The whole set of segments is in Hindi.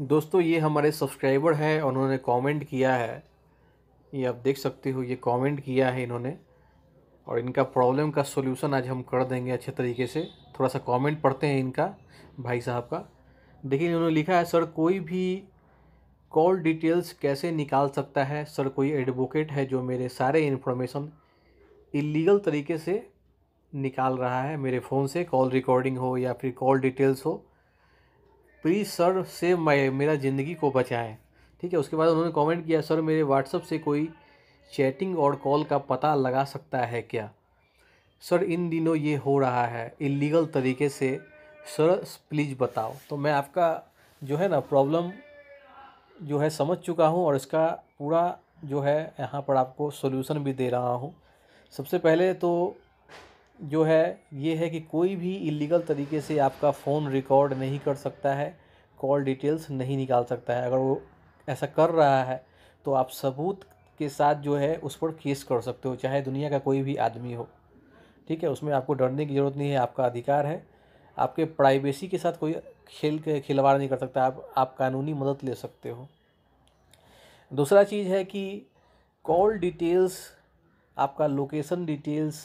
दोस्तों ये हमारे सब्सक्राइबर हैं उन्होंने कमेंट किया है ये आप देख सकते हो ये कमेंट किया है इन्होंने और इनका प्रॉब्लम का सोल्यूशन आज हम कर देंगे अच्छे तरीके से थोड़ा सा कमेंट पढ़ते हैं इनका भाई साहब का देखिए इन्होंने लिखा है सर कोई भी कॉल डिटेल्स कैसे निकाल सकता है सर कोई एडवोकेट है जो मेरे सारे इन्फॉर्मेशन इलीगल तरीके से निकाल रहा है मेरे फ़ोन से कॉल रिकॉर्डिंग हो या फिर कॉल डिटेल्स हो प्लीज़ सर सेव माई मेरा ज़िंदगी को बचाएं ठीक है उसके बाद उन्होंने कमेंट किया सर मेरे व्हाट्सअप से कोई चैटिंग और कॉल का पता लगा सकता है क्या सर इन दिनों ये हो रहा है इलीगल तरीके से सर प्लीज़ बताओ तो मैं आपका जो है ना प्रॉब्लम जो है समझ चुका हूँ और इसका पूरा जो है यहाँ पर आपको सोल्यूशन भी दे रहा हूँ सबसे पहले तो जो है ये है कि कोई भी इलीगल तरीके से आपका फ़ोन रिकॉर्ड नहीं कर सकता है कॉल डिटेल्स नहीं निकाल सकता है अगर वो ऐसा कर रहा है तो आप सबूत के साथ जो है उस पर केस कर सकते हो चाहे दुनिया का कोई भी आदमी हो ठीक है उसमें आपको डरने की ज़रूरत नहीं है आपका अधिकार है आपके प्राइवेसी के साथ कोई खेल के खिलवाड़ नहीं कर सकता आप आप कानूनी मदद ले सकते हो दूसरा चीज़ है कि कॉल डिटेल्स आपका लोकेशन डिटेल्स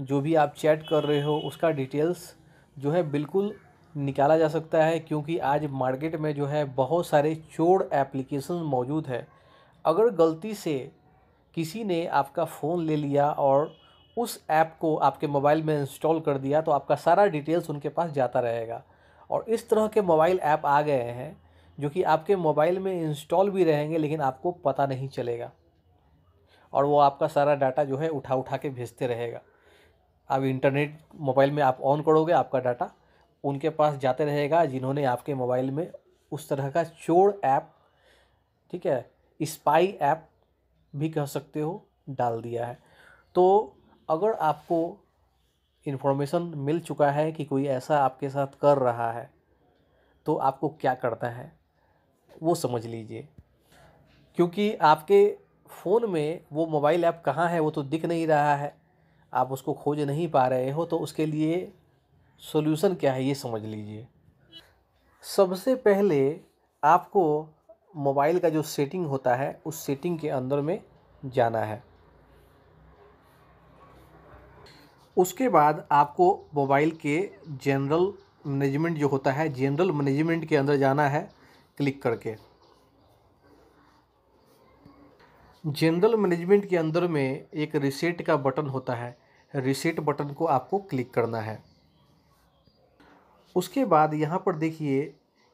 जो भी आप चैट कर रहे हो उसका डिटेल्स जो है बिल्कुल निकाला जा सकता है क्योंकि आज मार्केट में जो है बहुत सारे चोर एप्लीकेशन मौजूद है अगर गलती से किसी ने आपका फ़ोन ले लिया और उस ऐप को आपके मोबाइल में इंस्टॉल कर दिया तो आपका सारा डिटेल्स उनके पास जाता रहेगा और इस तरह के मोबाइल ऐप आ गए हैं जो कि आपके मोबाइल में इंस्टॉल भी रहेंगे लेकिन आपको पता नहीं चलेगा और वो आपका सारा डाटा जो है उठा उठा के भेजते रहेगा अब इंटरनेट मोबाइल में आप ऑन करोगे आपका डाटा उनके पास जाते रहेगा जिन्होंने आपके मोबाइल में उस तरह का चोर ऐप ठीक है स्पाई ऐप भी कह सकते हो डाल दिया है तो अगर आपको इन्फॉर्मेशन मिल चुका है कि कोई ऐसा आपके साथ कर रहा है तो आपको क्या करना है वो समझ लीजिए क्योंकि आपके फ़ोन में वो मोबाइल ऐप कहाँ है वो तो दिख नहीं रहा है आप उसको खोज नहीं पा रहे हो तो उसके लिए सॉल्यूशन क्या है ये समझ लीजिए सबसे पहले आपको मोबाइल का जो सेटिंग होता है उस सेटिंग के अंदर में जाना है उसके बाद आपको मोबाइल के जनरल मैनेजमेंट जो होता है जनरल मैनेजमेंट के अंदर जाना है क्लिक करके जनरल मैनेजमेंट के अंदर में एक रिसेट का बटन होता है रिसेट बटन को आपको क्लिक करना है उसके बाद यहाँ पर देखिए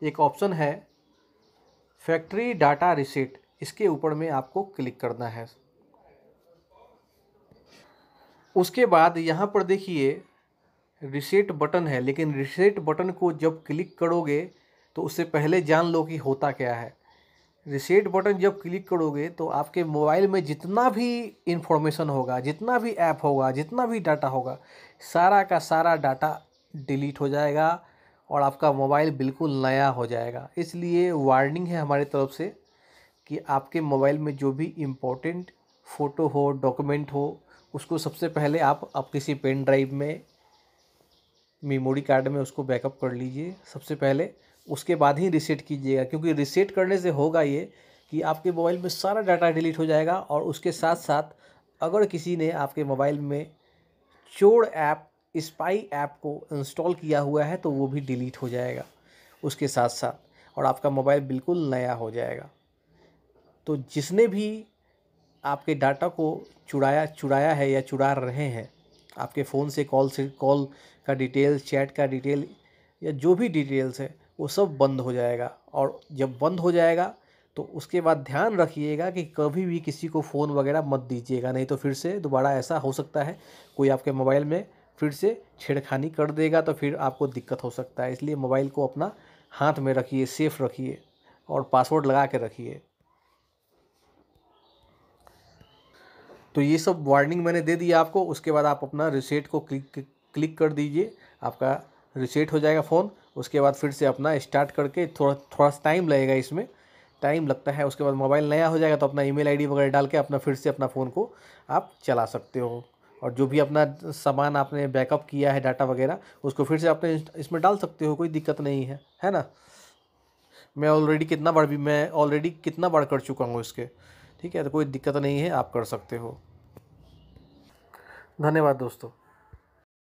एक ऑप्शन है फैक्ट्री डाटा रिसेट इसके ऊपर में आपको क्लिक करना है उसके बाद यहाँ पर देखिए रिसेट बटन है लेकिन रिसेट बटन को जब क्लिक करोगे तो उससे पहले जान लो कि होता क्या है रिसेट बटन जब क्लिक करोगे तो आपके मोबाइल में जितना भी इंफॉर्मेशन होगा जितना भी ऐप होगा जितना भी डाटा होगा सारा का सारा डाटा डिलीट हो जाएगा और आपका मोबाइल बिल्कुल नया हो जाएगा इसलिए वार्निंग है हमारी तरफ से कि आपके मोबाइल में जो भी इम्पोर्टेंट फ़ोटो हो डॉक्यूमेंट हो उसको सबसे पहले आप आप किसी पेन ड्राइव में मेमोरी कार्ड में उसको बैकअप कर लीजिए सबसे पहले उसके बाद ही रिसेट कीजिएगा क्योंकि रिसेट करने से होगा ये कि आपके मोबाइल में सारा डाटा डिलीट हो जाएगा और उसके साथ साथ अगर किसी ने आपके मोबाइल में चोर ऐप स्पाई ऐप को इंस्टॉल किया हुआ है तो वो भी डिलीट हो जाएगा उसके साथ साथ और आपका मोबाइल बिल्कुल नया हो जाएगा तो जिसने भी आपके डाटा को चुराया चुराया है या चुरा रहे हैं आपके फ़ोन से कॉल से कॉल का डिटेल चैट का डिटेल या जो भी डिटेल्स है वो सब बंद हो जाएगा और जब बंद हो जाएगा तो उसके बाद ध्यान रखिएगा कि कभी भी किसी को फ़ोन वगैरह मत दीजिएगा नहीं तो फिर से दोबारा ऐसा हो सकता है कोई आपके मोबाइल में फिर से छेड़खानी कर देगा तो फिर आपको दिक्कत हो सकता है इसलिए मोबाइल को अपना हाथ में रखिए सेफ़ रखिए और पासवर्ड लगा के रखिए तो ये सब वार्निंग मैंने दे दिया आपको उसके बाद आप अपना रिसेट को क्लिक क्लिक कर दीजिए आपका रिसेट हो जाएगा फ़ोन उसके बाद फिर से अपना स्टार्ट करके थोड़ा थोड़ा सा टाइम लगेगा इसमें टाइम लगता है उसके बाद मोबाइल नया हो जाएगा तो अपना ईमेल आईडी वगैरह डाल के अपना फिर से अपना फ़ोन को आप चला सकते हो और जो भी अपना सामान आपने बैकअप किया है डाटा वगैरह उसको फिर से आपने इसमें डाल सकते हो कोई दिक्कत नहीं है है ना मैं ऑलरेडी कितना बार भी मैं ऑलरेडी कितना बार कर चुका हूँ इसके ठीक है तो कोई दिक्कत नहीं है आप कर सकते हो धन्यवाद दोस्तों